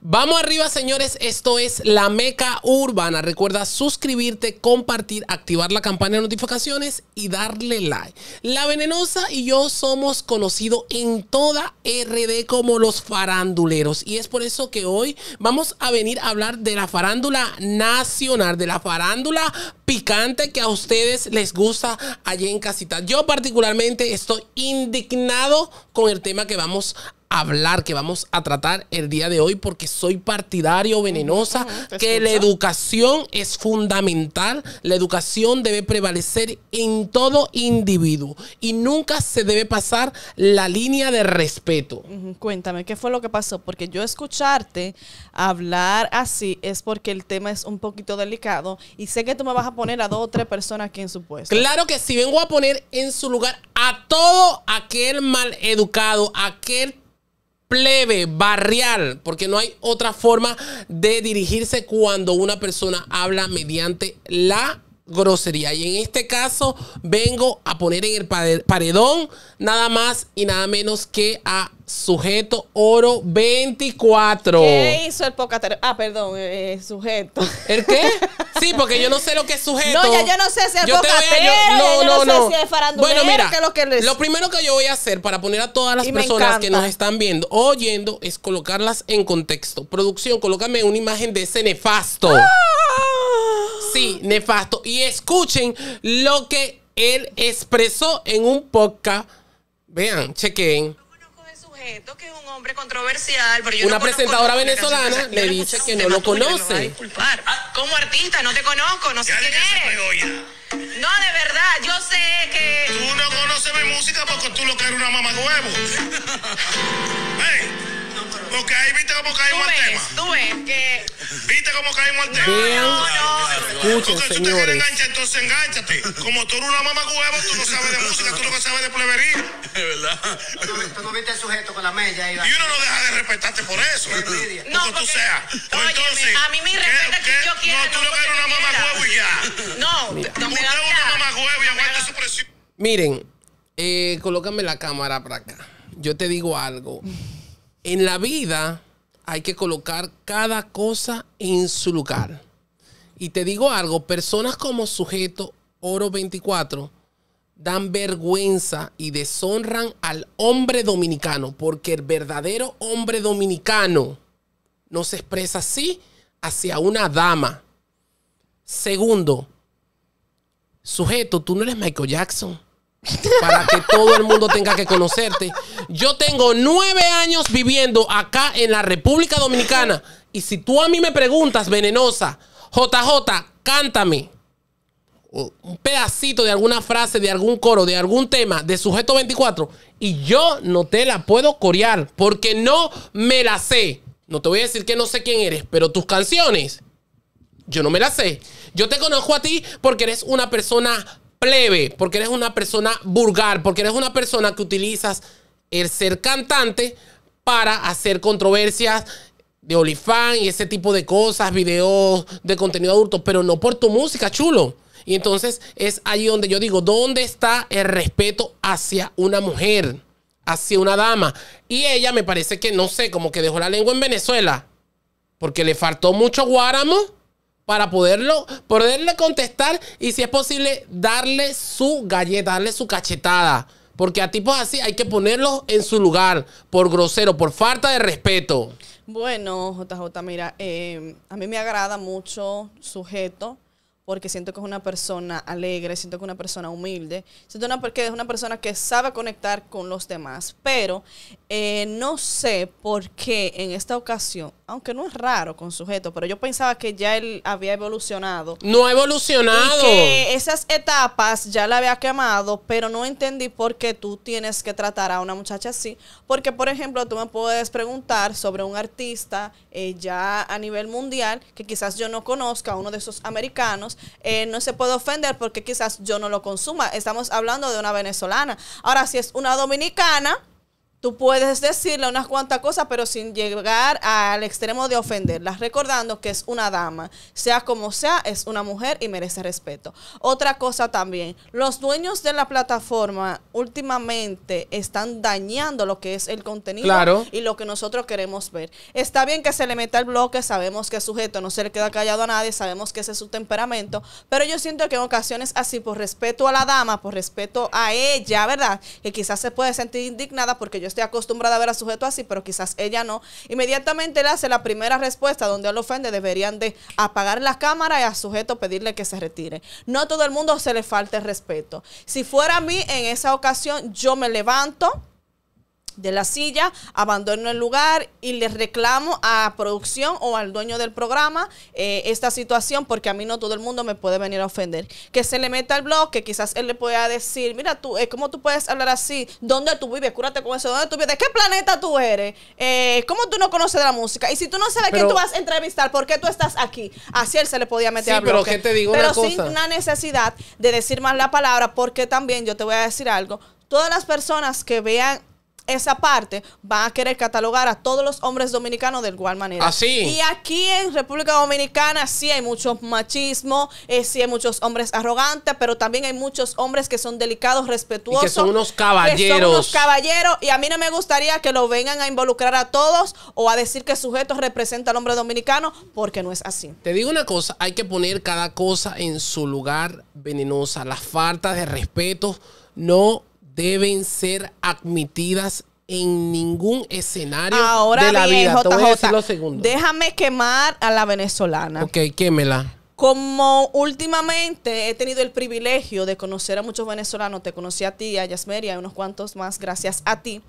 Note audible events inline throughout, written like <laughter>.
Vamos arriba, señores. Esto es La Meca Urbana. Recuerda suscribirte, compartir, activar la campana de notificaciones y darle like. La Venenosa y yo somos conocidos en toda RD como los faranduleros. Y es por eso que hoy vamos a venir a hablar de la farándula nacional, de la farándula picante que a ustedes les gusta allí en casita. Yo particularmente estoy indignado con el tema que vamos hablar, que vamos a tratar el día de hoy, porque soy partidario venenosa, que la educación es fundamental, la educación debe prevalecer en todo individuo y nunca se debe pasar la línea de respeto. cuéntame, ¿qué fue lo que pasó? Porque yo escucharte hablar así es porque el tema es un poquito delicado y sé que tú me vas a poner a dos o tres personas aquí en su puesto. Claro que sí, vengo a poner en su lugar a todo aquel mal educado, aquel plebe, barrial, porque no hay otra forma de dirigirse cuando una persona habla mediante la grosería. Y en este caso vengo a poner en el paredón nada más y nada menos que a sujeto oro 24. ¿Qué hizo el pocatero? Ah, perdón, eh, eh, sujeto. ¿El qué? <laughs> Sí, porque yo no sé lo que es sujeto. No, ya yo no sé si es pocatero, no, no, sé si es Bueno, mira, lo, primero que yo voy a hacer para poner a todas las personas que nos están viendo o oyendo es colocarlas en contexto. Producción, colócame una imagen de ese nefasto. ¡Ah! Sí, nefasto. Y escuchen lo que él expresó en un podcast. Vean, chequen que es un hombre controversial, Una presentadora venezolana le dice que no lo conoce. Ah, Como artista, no te conozco, no sé quién es No, de verdad, yo sé que. Tú no conoces mi música porque tú lo que eres una mamá huevo. hey. <laughs> Porque ahí viste cómo caímos al tema. Tú ves que. ¿Viste cómo caímos al tema? No, no. Escuchen, Porque tú te quieres enganchar, entonces enganchate. Como tú eres una mamá huevo, tú no sabes de música, tú no sabes de plebería. Es verdad. Tú no viste el sujeto con la mella. Y uno no deja de respetarte por eso. No, tú seas. entonces, a mí me respeta que yo quiero. No, tú lo que eres una mamá huevo y ya. No, no me una mamá huevo y aguanta su presión. Miren, eh, colócame la cámara para acá. Yo te digo algo en la vida hay que colocar cada cosa en su lugar. Y te digo algo, personas como sujeto oro 24 dan vergüenza y deshonran al hombre dominicano, porque el verdadero hombre dominicano no se expresa así hacia una dama. Segundo, sujeto, tú no eres Michael Jackson para que todo el mundo tenga que conocerte. Yo tengo nueve años viviendo acá en la República Dominicana. Y si tú a mí me preguntas, venenosa, JJ, cántame un pedacito de alguna frase, de algún coro, de algún tema, de sujeto 24, y yo no te la puedo corear porque no me la sé. No te voy a decir que no sé quién eres, pero tus canciones, yo no me las sé. Yo te conozco a ti porque eres una persona plebe, porque eres una persona vulgar, porque eres una persona que utilizas el ser cantante para hacer controversias de Olifán y ese tipo de cosas, videos de contenido adulto, pero no por tu música, chulo. Y entonces es ahí donde yo digo, ¿dónde está el respeto hacia una mujer, hacia una dama? Y ella me parece que, no sé, como que dejó la lengua en Venezuela, porque le faltó mucho guáramo para poderlo, poderle contestar y si es posible darle su galleta, darle su cachetada. Porque a tipos así hay que ponerlos en su lugar, por grosero, por falta de respeto. Bueno, JJ, mira, em, a mí me agrada mucho sujeto, porque siento que es una persona alegre, siento que es una persona humilde, siento que es una persona que sabe conectar con los demás. Pero eh, no sé por qué en esta ocasión aunque no es raro con sujeto, pero yo pensaba que ya él había evolucionado. No ha evolucionado. que esas etapas ya la había quemado, pero no entendí por qué tú tienes que tratar a una muchacha así. Porque, por ejemplo, tú me puedes preguntar sobre un artista eh, ya a nivel mundial, que quizás yo no conozca, uno de esos americanos, eh, no se puede ofender porque quizás yo no lo consuma. Estamos hablando de una venezolana. Ahora, si es una dominicana Tú puedes decirle unas cuantas cosas, pero sin llegar al extremo de ofenderla recordando que es una dama, sea como sea, es una mujer y merece respeto. Otra cosa también, los dueños de la plataforma últimamente están dañando lo que es el contenido y lo que nosotros queremos ver. Está bien que se le meta el bloque, sabemos que es sujeto no se le queda callado a nadie, sabemos que ese es su temperamento, pero yo siento que en ocasiones así, por respeto a la dama, por respeto a ella, ¿verdad? Que quizás se puede sentir indignada porque yo estoy acostumbrada a ver a sujeto así, pero quizás ella no. Inmediatamente le hace la primera respuesta donde él ofende, deberían de apagar la cámara y al sujeto pedirle que se retire. No a todo el mundo se le falte el respeto. Si fuera a mí en esa ocasión, yo me levanto, de la silla, abandono el lugar y le reclamo a producción o al dueño del programa eh, esta situación porque a mí no todo el mundo me puede venir a ofender. Que se le meta al blog, que quizás él le pueda decir, mira, tú, eh, ¿cómo tú puedes hablar así? ¿Dónde tú vives? Cúrate con eso. ¿Dónde tú vives? ¿De qué planeta tú eres? Eh, ¿Cómo tú no conoces de la música? Y si tú no sabes pero, quién tú vas a entrevistar, ¿por qué tú estás aquí? Así él se le podía meter al Pero, sin una necesidad de decir más la palabra porque también yo te voy a decir algo. Todas las personas que vean esa parte va a querer catalogar a todos los hombres dominicanos de igual manera. Así. Ah, y aquí en República Dominicana sí hay mucho machismo, eh, sí hay muchos hombres arrogantes, pero también hay muchos hombres que son delicados, respetuosos. que son unos caballeros. son unos caballeros. Y a mí no me gustaría que lo vengan a involucrar a todos o a decir que sujeto representa al hombre dominicano, porque no es así. Te digo una cosa, hay que poner cada cosa en su lugar venenosa. La falta de respeto no deben ser admitidas en ningún escenario Ahora de la vida. Déjame quemar a la venezolana. Ok, quémela. Como últimamente he tenido el privilegio de conocer a muchos venezolanos, te conocí a ti, a Yasmer y a unos cuantos más, gracias a ti.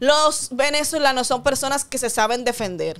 Los venezolanos son personas que se saben defender.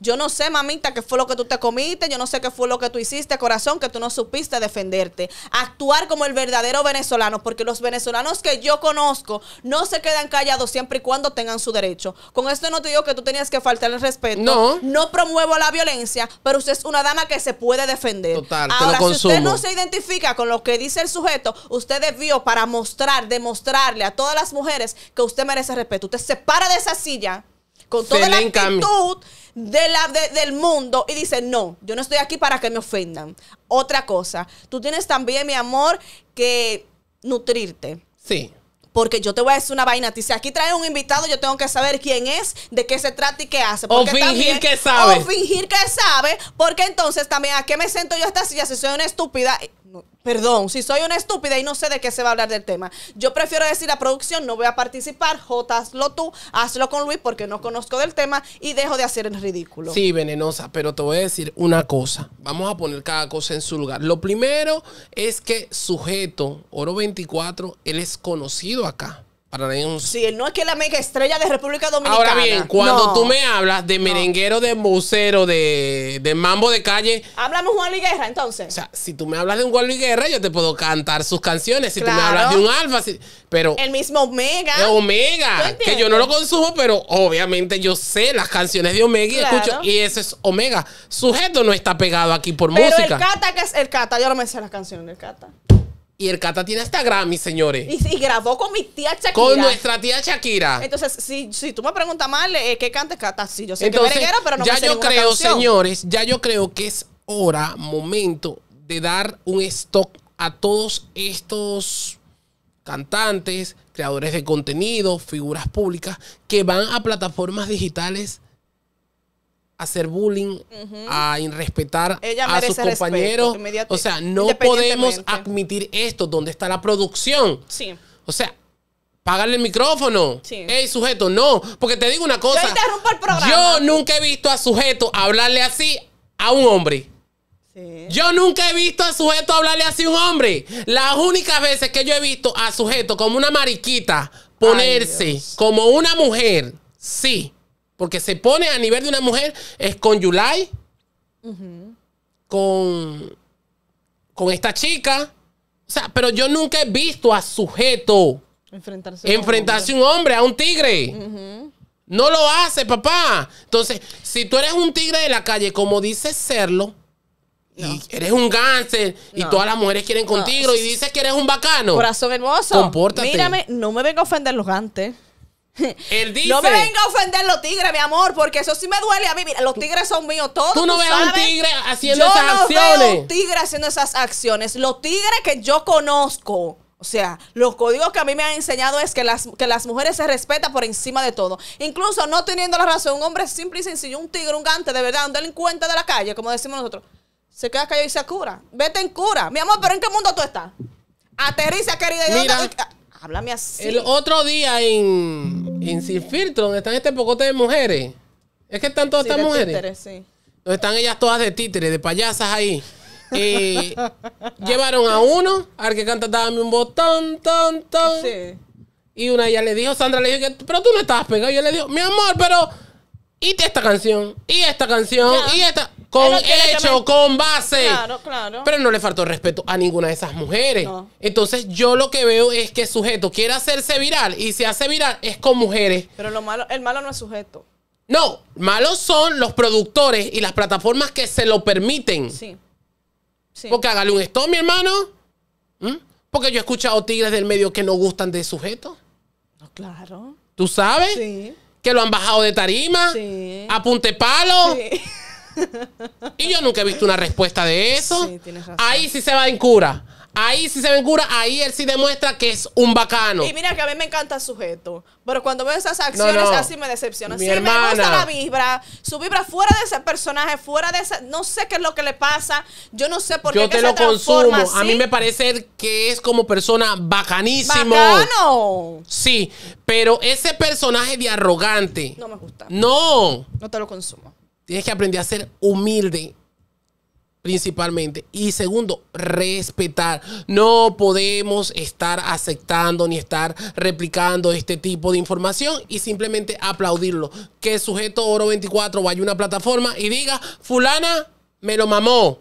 Yo no sé, mamita, qué fue lo que tú te comiste, yo no sé qué fue lo que tú hiciste, corazón, que tú no supiste defenderte. Actuar como el verdadero venezolano, porque los venezolanos que yo conozco no se quedan callados siempre y cuando tengan su derecho. Con esto no te digo que tú tenías que faltar el respeto. No. No promuevo la violencia, pero usted es una dama que se puede defender. Total, Ahora, si usted no se identifica con lo que dice el sujeto, usted debió para mostrar, demostrarle a todas las mujeres que usted merece respeto. Usted se para de esa silla con toda la actitud de la, del mundo y dice, no, yo no estoy aquí para que me ofendan. Otra cosa, tú tienes también, mi amor, que nutrirte. Sí. Porque yo te voy a decir una vaina Si aquí trae un invitado, yo tengo que saber quién es, de qué se trata y qué hace. o fingir que sabe. O fingir que sabe. Porque entonces también, ¿a qué me siento yo esta silla si soy una estúpida? perdón, si soy una estúpida y no sé de qué se va a hablar del tema. Yo prefiero decir a producción, no voy a participar, J, tú, hazlo con Luis porque no conozco del tema y dejo de hacer el ridículo. Sí, venenosa, pero te voy a decir una cosa. Vamos a poner cada cosa en su lugar. Lo primero es que sujeto, Oro 24, él es conocido acá. Para un... Sí, él no es que la mega estrella de República Dominicana. Ahora bien, cuando tú me hablas de merenguero, de musero, de, mambo de calle. Hablamos Juan Luis Guerra, entonces. O sea, si tú me hablas de un Juan Guerra, yo te puedo cantar sus canciones. Si tú me hablas de un Alfa, pero. El mismo Omega. El Omega. Que yo no lo consumo, pero obviamente yo sé las canciones de Omega y escucho. Y ese es Omega. Sujeto no está pegado aquí por pero música. El Cata, que es el Cata. Yo no me sé las canciones del Cata. Y el Cata tiene Instagram, mis señores. Y, si grabó con mi tía Shakira. Con nuestra tía Shakira. Entonces, si, si tú me preguntas mal, eh, ¿qué canta Cata? Sí, yo sé Entonces, que pero no ya me sé yo creo, señores, ya yo creo que es hora, momento de dar un stock a todos estos cantantes, creadores de contenido, figuras públicas que van a plataformas digitales hacer bullying, a irrespetar a sus compañeros. o sea, no podemos admitir esto. ¿Dónde está la producción? Sí. O sea, pagarle el micrófono. Sí. Ey, sujeto, no. Porque te digo una cosa. Yo nunca he visto a sujeto hablarle así a un hombre. Yo nunca he visto a sujeto hablarle así a un hombre. Las únicas veces que yo he visto a sujeto como una mariquita ponerse como una mujer, sí. Porque se pone a nivel de una mujer, es con Yulai, con, con esta chica. O sea, pero yo nunca he visto a sujeto enfrentarse, a un hombre, a un tigre. No lo hace, papá. Entonces, si tú eres un tigre de la calle, como dices serlo, y eres un gánster, y todas las mujeres quieren contigo, y dices que eres un bacano. Corazón hermoso. Compórtate. Mírame, no me venga a ofender los gantes. No me venga a ofender los tigres, mi amor, porque eso sí me duele a mí. Mira, los tigres son míos todos. Tú no ves a un tigre haciendo esas no acciones. Veo un tigre haciendo esas acciones. Los tigres que yo conozco. O sea, los códigos que a mí me han enseñado es que las, que las mujeres se respetan por encima de todo. Incluso no teniendo la razón, un hombre simple y sencillo, un tigre, un gante, de verdad, un delincuente de la calle, como decimos nosotros, se queda callado y se cura. Vete en cura. Mi amor, pero ¿en qué mundo tú estás? Aterriza, querida. Mira, háblame así. El otro día en, en Sin Filtro, donde están este pocote de mujeres. Es que están todas estas mujeres. están ellas todas de títeres, de payasas ahí. Y eh, <laughs> llevaron a uno, al que canta dame un botón, ton, ton. Sí. Y una ya le dijo, Sandra le dijo, que, pero tú no estabas pegado. Y yo le dijo, mi amor, pero... Y esta canción, y esta canción, y esta con hecho, con base. Claro, claro. Pero no le faltó respeto a ninguna de esas mujeres. Entonces, yo lo que veo es que sujeto quiere hacerse viral y se hace viral es con mujeres. Pero lo malo, el malo no es sujeto. No, malos son los productores y las plataformas que se lo permiten. Sí. sí. Porque hágale un stop, mi hermano. ¿Mm? Porque yo he escuchado tigres del medio que no gustan de sujeto. No, claro. ¿Tú sabes? Sí. Que lo han bajado de tarima. Sí. A palo. Sí y yo nunca he visto una respuesta de eso. Ahí sí se va en cura. Ahí sí se en cura, ahí él sí demuestra que es un bacano. Y mira que a mí me encanta el sujeto. Pero cuando veo esas acciones así me decepciona. Si sí, me gusta la vibra. Su vibra fuera de ese personaje, fuera de ese No sé qué es lo que le pasa. Yo no sé por qué. Yo te lo consumo. A mí me parece que es como persona bacanísimo. Sí, pero ese personaje de arrogante. No me gusta. No. No te lo consumo. Tienes que aprender a ser humilde principalmente. Y segundo, respetar. No podemos estar aceptando ni estar replicando este tipo de información y simplemente aplaudirlo. Que el sujeto Oro 24 vaya a una plataforma y diga, fulana, me lo mamó.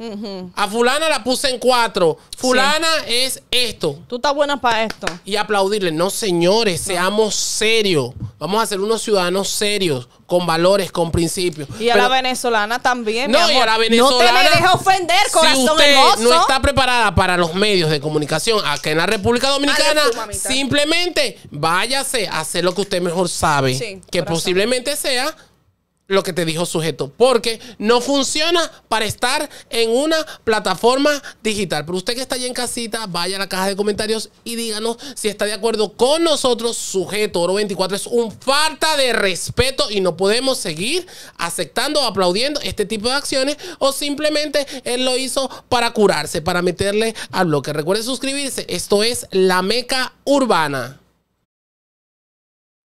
A fulana la puse en cuatro. Fulana es esto. Tú estás buena para esto. Y aplaudirle. No, señores, seamos serios. Vamos a ser unos ciudadanos serios, con valores, con principios. Y a la venezolana también. No, y a la venezolana. No te me ofender, corazón Si usted no está preparada para los medios de comunicación acá en la República Dominicana, simplemente váyase a hacer lo que usted mejor sabe. que posiblemente sea lo que te dijo sujeto, porque no funciona para estar en una plataforma digital. Pero usted que está allá en casita, vaya a la caja de comentarios y díganos si está de acuerdo con nosotros. Sujeto Oro 24 es un falta de respeto y no podemos seguir aceptando, aplaudiendo este tipo de acciones o simplemente él lo hizo para curarse, para meterle al bloque. Recuerde suscribirse. Esto es La Meca Urbana.